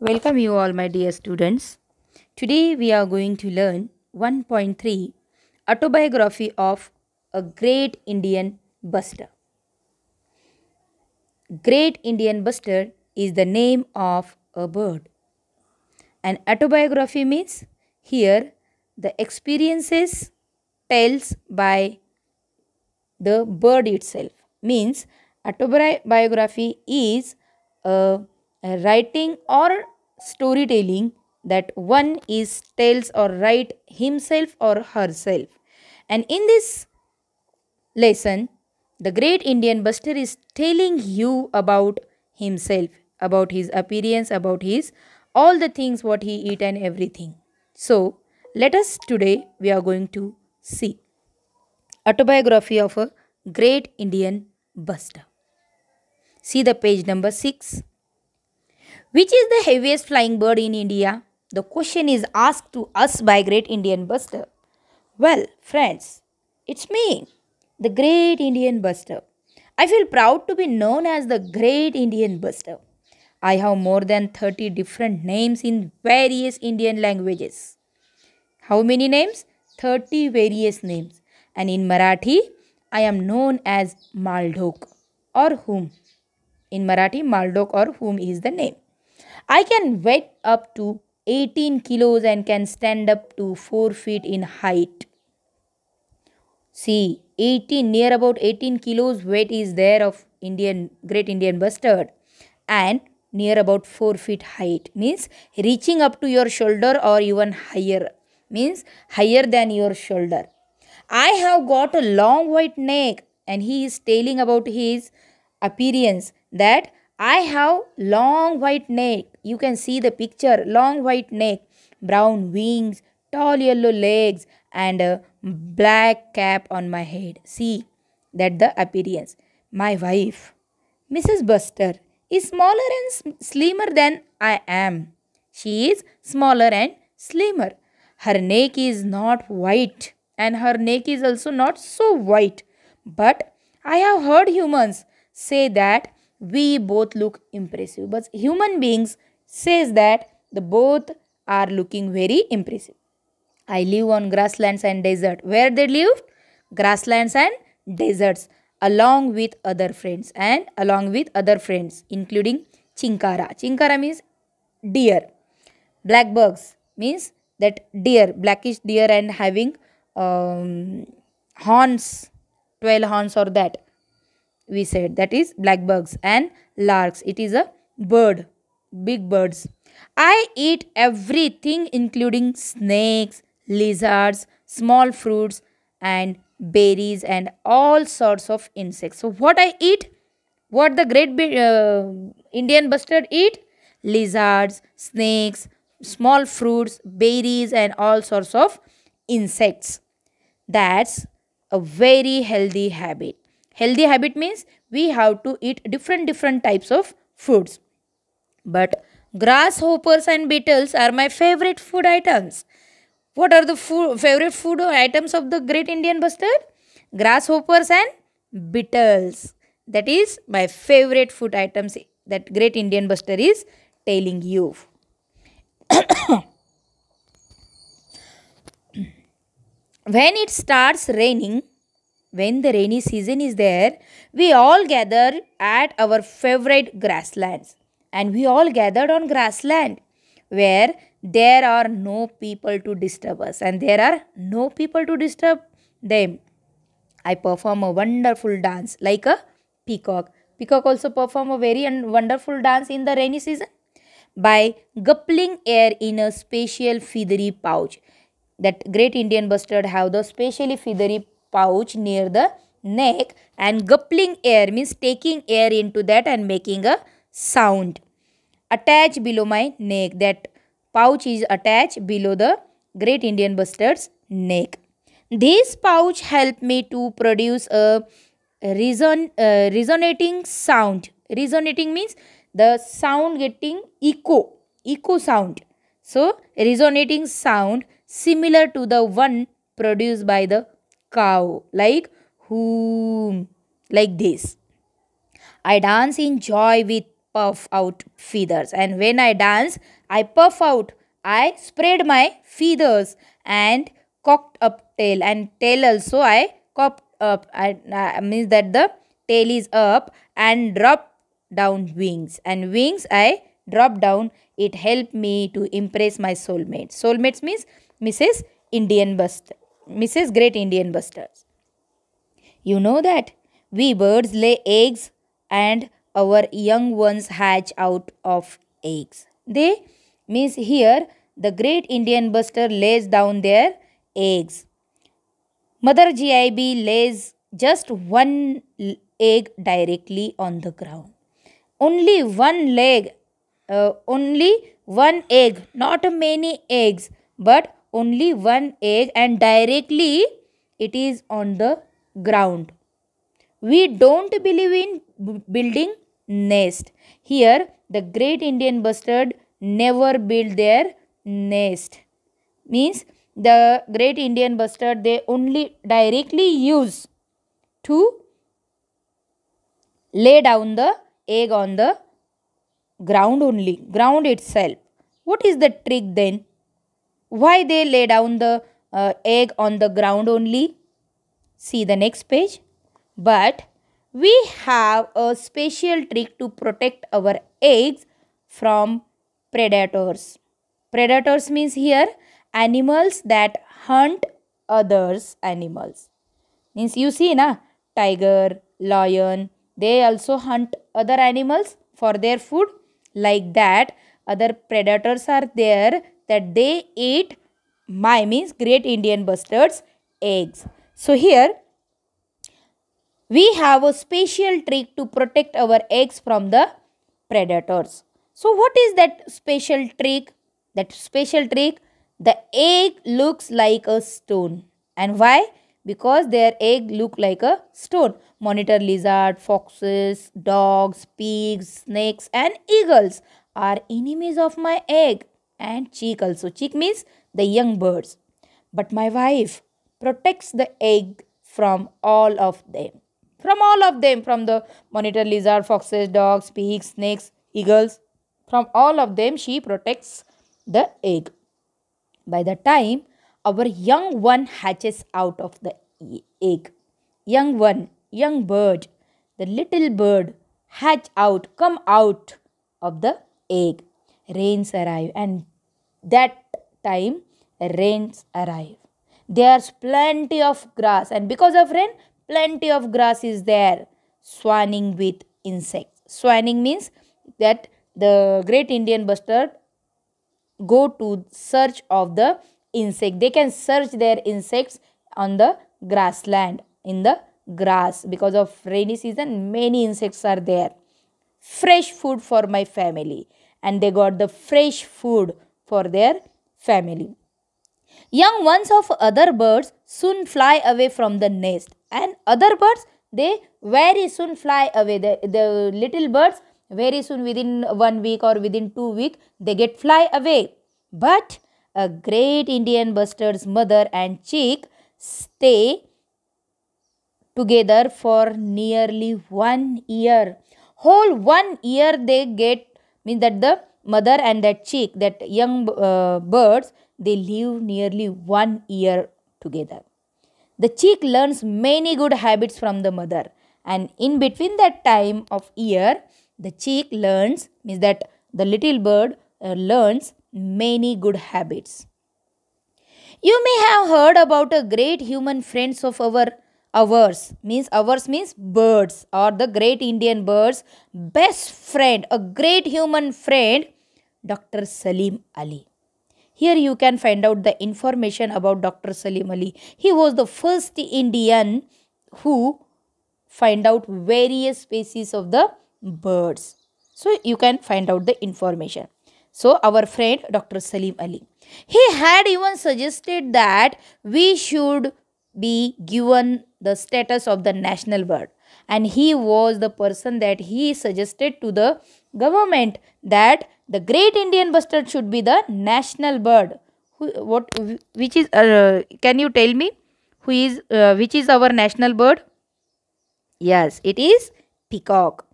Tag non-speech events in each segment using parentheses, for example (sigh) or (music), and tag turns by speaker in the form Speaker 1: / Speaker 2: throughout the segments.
Speaker 1: Welcome you all my dear students. Today we are going to learn 1.3 Autobiography of a Great Indian Buster. Great Indian Buster is the name of a bird. An autobiography means here the experiences tells by the bird itself means autobiography is a writing or storytelling that one is tells or write himself or herself. And in this lesson, the great Indian buster is telling you about himself, about his appearance, about his all the things what he eat and everything. So, let us today we are going to see autobiography of a great Indian buster. See the page number 6. Which is the heaviest flying bird in India? The question is asked to us by great Indian buster. Well, friends, it's me, the great Indian buster. I feel proud to be known as the great Indian buster. I have more than 30 different names in various Indian languages. How many names? 30 various names. And in Marathi, I am known as Maldok or whom. In Marathi, Maldok or whom is the name. I can weigh up to 18 kilos and can stand up to 4 feet in height. See, 18, near about 18 kilos weight is there of Indian, great Indian bustard and near about 4 feet height means reaching up to your shoulder or even higher means higher than your shoulder. I have got a long white neck and he is telling about his appearance that I have long white neck you can see the picture long white neck, brown wings, tall yellow legs, and a black cap on my head. See that the appearance. My wife, Mrs. Buster, is smaller and slimmer than I am. She is smaller and slimmer. Her neck is not white and her neck is also not so white. But I have heard humans say that we both look impressive. But human beings says that the both are looking very impressive. I live on grasslands and desert. Where they lived? Grasslands and deserts along with other friends and along with other friends including chinkara. Chinkara means deer. Blackbugs means that deer, blackish deer and having um, horns, 12 horns or that. We said that is blackbugs and larks. It is a bird big birds. I eat everything including snakes, lizards, small fruits and berries and all sorts of insects. So what I eat? What the great uh, Indian bustard eat? Lizards, snakes, small fruits, berries and all sorts of insects. That's a very healthy habit. Healthy habit means we have to eat different different types of foods. But grasshoppers and beetles are my favorite food items. What are the food, favorite food items of the great Indian bustard? Grasshoppers and beetles. That is my favorite food items that great Indian buster is telling you. (coughs) when it starts raining, when the rainy season is there, we all gather at our favorite grasslands and we all gathered on grassland where there are no people to disturb us and there are no people to disturb them. I perform a wonderful dance like a peacock. Peacock also perform a very wonderful dance in the rainy season by guppling air in a special feathery pouch. That great Indian bustard have the specially feathery pouch near the neck and guppling air means taking air into that and making a sound attached below my neck. That pouch is attached below the great Indian bustard's neck. This pouch helped me to produce a reson uh, resonating sound. Resonating means the sound getting echo, echo sound. So, resonating sound similar to the one produced by the cow, like whom, like this. I dance in joy with puff out feathers. And when I dance, I puff out, I spread my feathers and cocked up tail. And tail also I cocked up. I, I uh, means that the tail is up and drop down wings. And wings I drop down. It helped me to impress my soulmate. Soulmates means Mrs. Indian Buster. Mrs. Great Indian Busters. You know that we birds lay eggs and our young ones hatch out of eggs. They means here the great Indian buster lays down their eggs. Mother GIB lays just one egg directly on the ground. Only one leg, uh, only one egg, not many eggs, but only one egg and directly it is on the ground. We don't believe in building nest. Here, the great Indian bustard never build their nest. Means the great Indian bustard they only directly use to lay down the egg on the ground only, ground itself. What is the trick then? Why they lay down the uh, egg on the ground only? See the next page. But we have a special trick to protect our eggs from predators. Predators means here animals that hunt others animals. Means you see na tiger, lion, they also hunt other animals for their food like that. Other predators are there that they eat my means great Indian bustard's eggs. So here we have a special trick to protect our eggs from the predators. So what is that special trick? That special trick, the egg looks like a stone. And why? Because their egg look like a stone. Monitor lizard, foxes, dogs, pigs, snakes and eagles are enemies of my egg. And chick also. Chick means the young birds. But my wife protects the egg from all of them from all of them from the monitor lizard foxes dogs pigs snakes eagles from all of them she protects the egg by the time our young one hatches out of the egg young one young bird the little bird hatch out come out of the egg rains arrive and that time rains arrive there's plenty of grass and because of rain plenty of grass is there swanning with insects swanning means that the great indian bustard go to search of the insect they can search their insects on the grassland in the grass because of rainy season many insects are there fresh food for my family and they got the fresh food for their family young ones of other birds soon fly away from the nest and other birds they very soon fly away the, the little birds very soon within one week or within two week they get fly away but a great indian bustard's mother and chick stay together for nearly one year whole one year they get means that the mother and that chick that young uh, birds they live nearly one year together the chick learns many good habits from the mother. And in between that time of year, the chick learns, means that the little bird uh, learns many good habits. You may have heard about a great human friends of our ours means ours means birds or the great Indian birds best friend a great human friend Dr. Salim Ali. Here you can find out the information about Dr. Salim Ali. He was the first Indian who find out various species of the birds. So you can find out the information. So our friend Dr. Salim Ali. He had even suggested that we should be given the status of the national bird and he was the person that he suggested to the government that the great Indian bustard should be the national bird. Who, what, which is, uh, can you tell me, who is, uh, which is our national bird? Yes, it is peacock.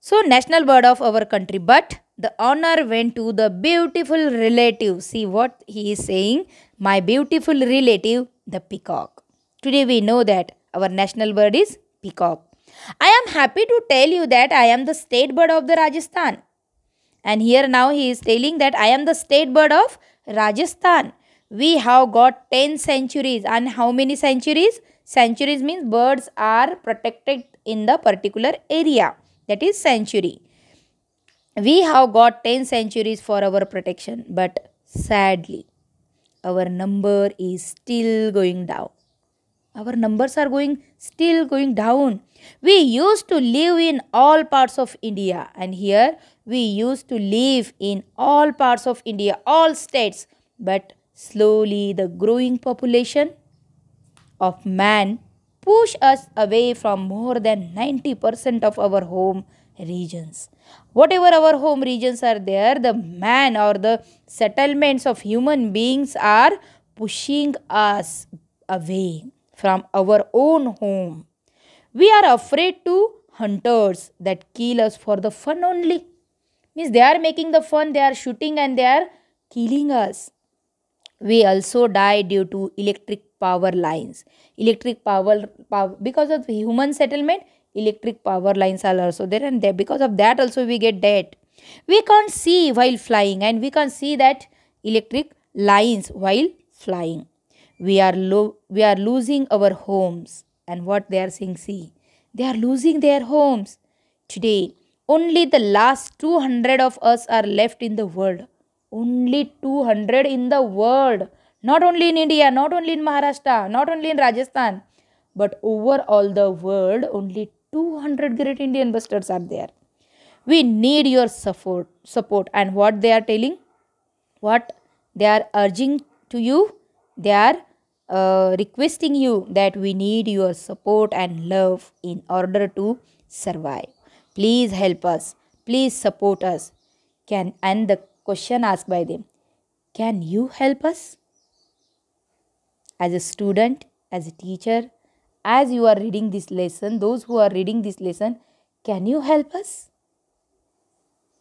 Speaker 1: So, national bird of our country. But the honor went to the beautiful relative. See what he is saying? My beautiful relative, the peacock. Today we know that our national bird is peacock. I am happy to tell you that I am the state bird of the Rajasthan. And here now he is telling that I am the state bird of Rajasthan. We have got 10 centuries. And how many centuries? Centuries means birds are protected in the particular area. That is century. We have got 10 centuries for our protection. But sadly, our number is still going down our numbers are going still going down we used to live in all parts of india and here we used to live in all parts of india all states but slowly the growing population of man push us away from more than 90% of our home regions whatever our home regions are there the man or the settlements of human beings are pushing us away from our own home. We are afraid to hunters that kill us for the fun only. Means they are making the fun, they are shooting and they are killing us. We also die due to electric power lines. Electric power, power because of human settlement, electric power lines are also there and there. Because of that also we get dead. We can't see while flying and we can't see that electric lines while flying we are lo- we are losing our homes and what they are saying see they are losing their homes today only the last 200 of us are left in the world only 200 in the world not only in india not only in maharashtra not only in rajasthan but overall the world only 200 great indian busters are there we need your support support and what they are telling what they are urging to you they are uh, requesting you that we need your support and love in order to survive. Please help us. Please support us. Can and the question asked by them, can you help us? As a student, as a teacher, as you are reading this lesson, those who are reading this lesson, can you help us?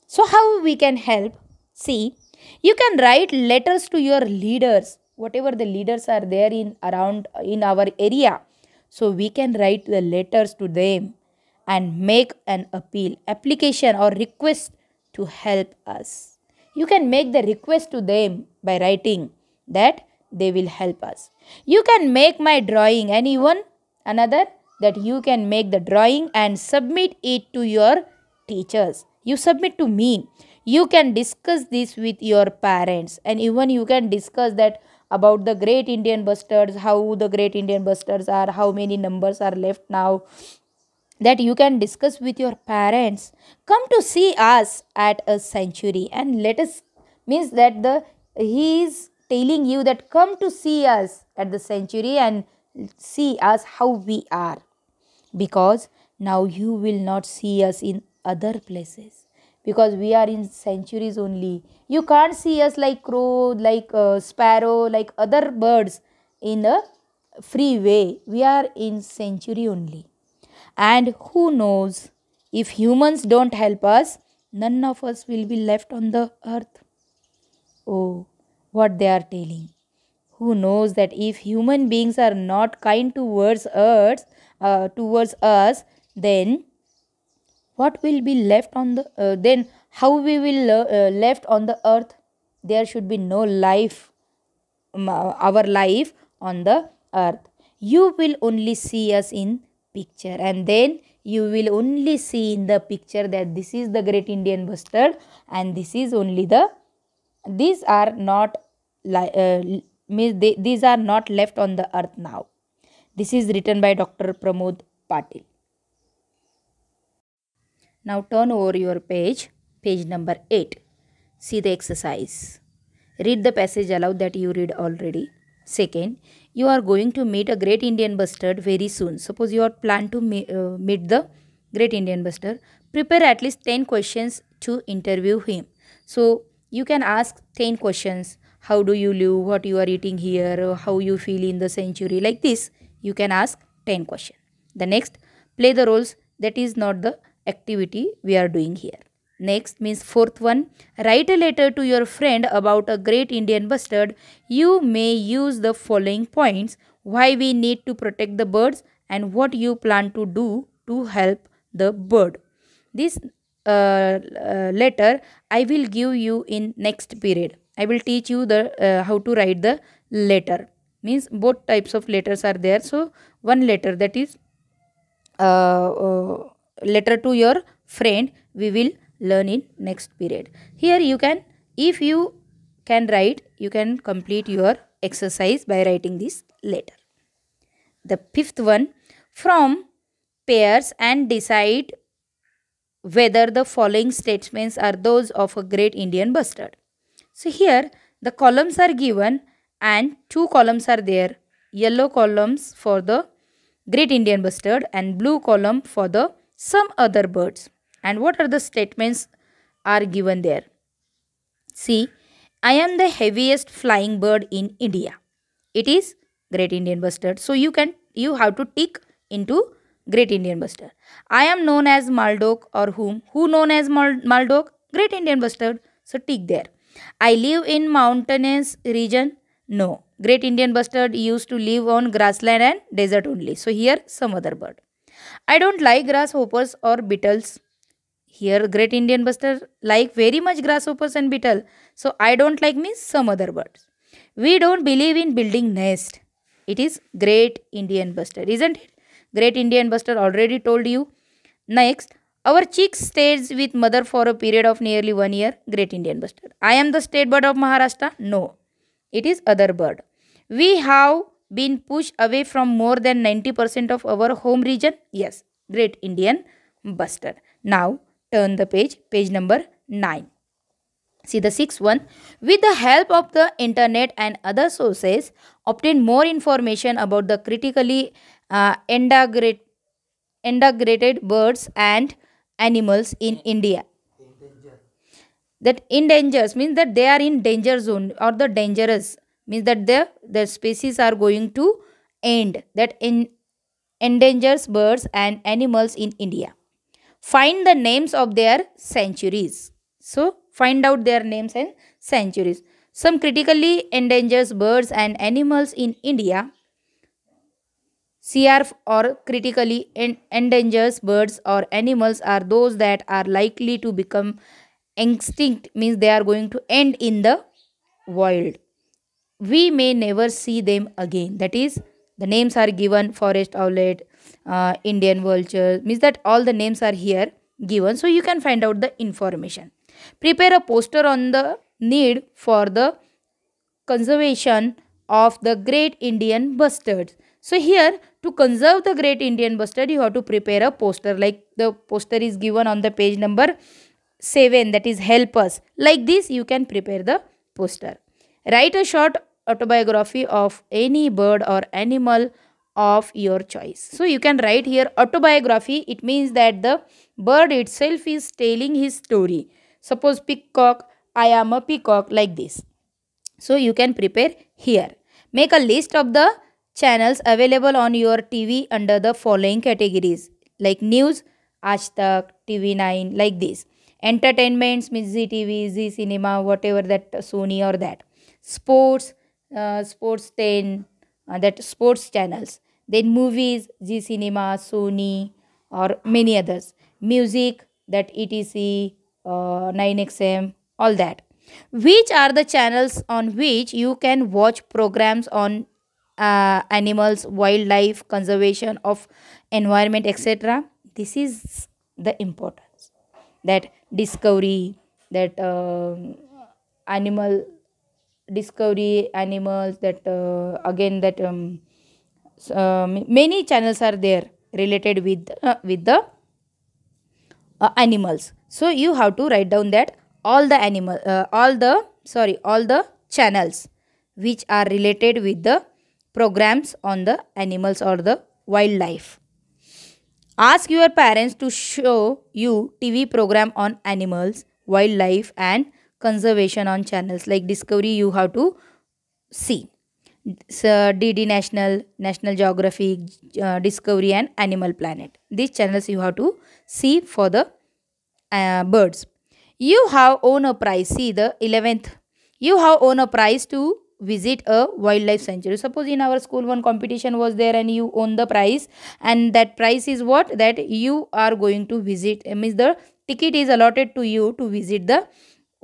Speaker 1: So how we can help? See, you can write letters to your leaders whatever the leaders are there in around in our area so we can write the letters to them and make an appeal application or request to help us you can make the request to them by writing that they will help us you can make my drawing Anyone, another that you can make the drawing and submit it to your teachers you submit to me you can discuss this with your parents and even you can discuss that about the great Indian busters, how the great Indian busters are, how many numbers are left now, that you can discuss with your parents. Come to see us at a century, and let us means that the he is telling you that come to see us at the century and see us how we are because now you will not see us in other places because we are in centuries only. You can't see us like crow, like uh, sparrow, like other birds in a free way. We are in century only. And who knows, if humans don't help us, none of us will be left on the earth. Oh, what they are telling. Who knows that if human beings are not kind towards earth, uh, towards us, then what will be left on the uh, then how we will uh, uh left on the earth there should be no life um, uh, our life on the earth you will only see us in picture and then you will only see in the picture that this is the great indian bustard and this is only the these are not uh, these are not left on the earth now this is written by dr pramod patil now turn over your page, page number 8. See the exercise. Read the passage aloud that you read already. Second, you are going to meet a great Indian bustard very soon. Suppose you are planned to meet, uh, meet the great Indian bustard. Prepare at least 10 questions to interview him. So, you can ask 10 questions. How do you live? What you are eating here? How you feel in the century? Like this, you can ask 10 questions. The next, play the roles. That is not the activity we are doing here. Next means fourth one, write a letter to your friend about a great Indian bustard. You may use the following points, why we need to protect the birds and what you plan to do to help the bird. This uh, uh, letter I will give you in next period. I will teach you the uh, how to write the letter. Means both types of letters are there. So one letter that is uh, uh, letter to your friend we will learn in next period here you can if you can write you can complete your exercise by writing this letter the fifth one from pairs and decide whether the following statements are those of a great indian bustard so here the columns are given and two columns are there yellow columns for the great indian bustard and blue column for the some other birds. And what are the statements are given there? See, I am the heaviest flying bird in India. It is Great Indian Bustard. So you can you have to tick into Great Indian Bustard. I am known as Maldok or whom? Who known as Mal- Maldok? Great Indian Bustard. So tick there. I live in mountainous region. No. Great Indian Bustard used to live on grassland and desert only. So here some other bird. I don't like grasshoppers or beetles. Here great Indian buster like very much grasshoppers and beetle. So I don't like means some other birds. We don't believe in building nest. It is great Indian buster, isn't it? Great Indian buster already told you. Next, our chick stays with mother for a period of nearly one year. Great Indian buster. I am the state bird of Maharashtra. No, it is other bird. We have been pushed away from more than 90% of our home region? Yes, Great Indian Buster. Now, turn the page, page number 9. See the sixth one. With the help of the internet and other sources, obtain more information about the critically uh, endangered, endangered birds and animals in India. That endangers means that they are in danger zone or the dangerous means that the, the species are going to end that in endangers birds and animals in India. Find the names of their centuries. So find out their names and centuries. Some critically endangers birds and animals in India CR or critically endangered birds or animals are those that are likely to become extinct means they are going to end in the wild we may never see them again. That is, the names are given forest owlet, uh, Indian vulture, means that all the names are here given. So you can find out the information. Prepare a poster on the need for the conservation of the great Indian bustard. So here to conserve the great Indian bustard you have to prepare a poster like the poster is given on the page number 7 that is help us. Like this you can prepare the poster. Write a short autobiography of any bird or animal of your choice. So you can write here autobiography. It means that the bird itself is telling his story. Suppose peacock, I am a peacock like this. So you can prepare here. Make a list of the channels available on your TV under the following categories like news, Aaj Tak, TV9 like this. Entertainments means ZTV, Z Cinema, whatever that Sony or that. Sports, uh, sports 10, uh, that sports channels. Then movies, g Cinema, Sony, or many others. Music, that ETC, uh, 9XM, all that. Which are the channels on which you can watch programs on uh, animals, wildlife, conservation of environment, etc. This is the importance that discovery, that uh, animal discovery animals that uh, again that um, uh, many channels are there related with uh, with the uh, animals so you have to write down that all the animal uh, all the sorry all the channels which are related with the programs on the animals or the wildlife ask your parents to show you tv program on animals wildlife and conservation on channels like discovery you have to see so uh, dd national national Geography, uh, discovery and animal planet these channels you have to see for the uh, birds you have won a prize see the 11th you have won a prize to visit a wildlife sanctuary suppose in our school one competition was there and you won the prize and that prize is what that you are going to visit means the ticket is allotted to you to visit the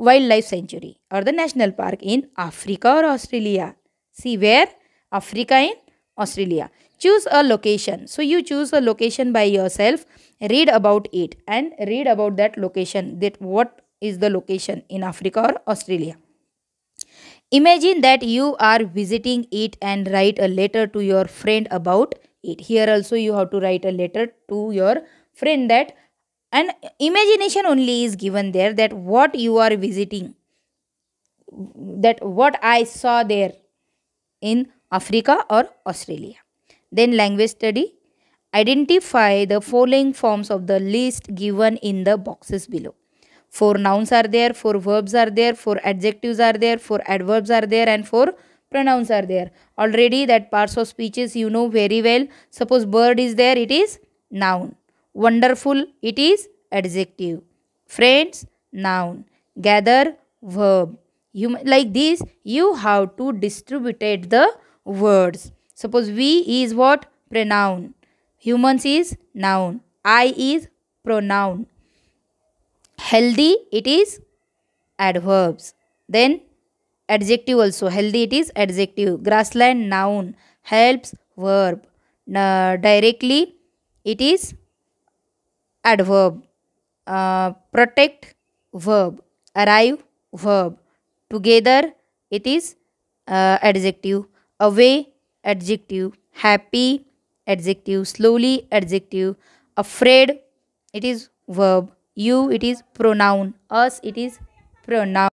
Speaker 1: wildlife sanctuary or the national park in Africa or Australia. See where? Africa in Australia. Choose a location. So you choose a location by yourself. Read about it and read about that location. That what is the location in Africa or Australia. Imagine that you are visiting it and write a letter to your friend about it. Here also you have to write a letter to your friend that and imagination only is given there that what you are visiting that what i saw there in africa or australia then language study identify the following forms of the list given in the boxes below four nouns are there four verbs are there four adjectives are there four adverbs are there and four pronouns are there already that parts of speeches you know very well suppose bird is there it is noun Wonderful, it is adjective. Friends, noun. Gather, verb. You, like this, you have to distribute the words. Suppose we is what? Pronoun. Humans is noun. I is pronoun. Healthy, it is adverbs. Then adjective also. Healthy, it is adjective. Grassland, noun. Helps, verb. Uh, directly, it is adverb uh, protect verb arrive verb together it is uh, adjective away adjective happy adjective slowly adjective afraid it is verb you it is pronoun us it is pronoun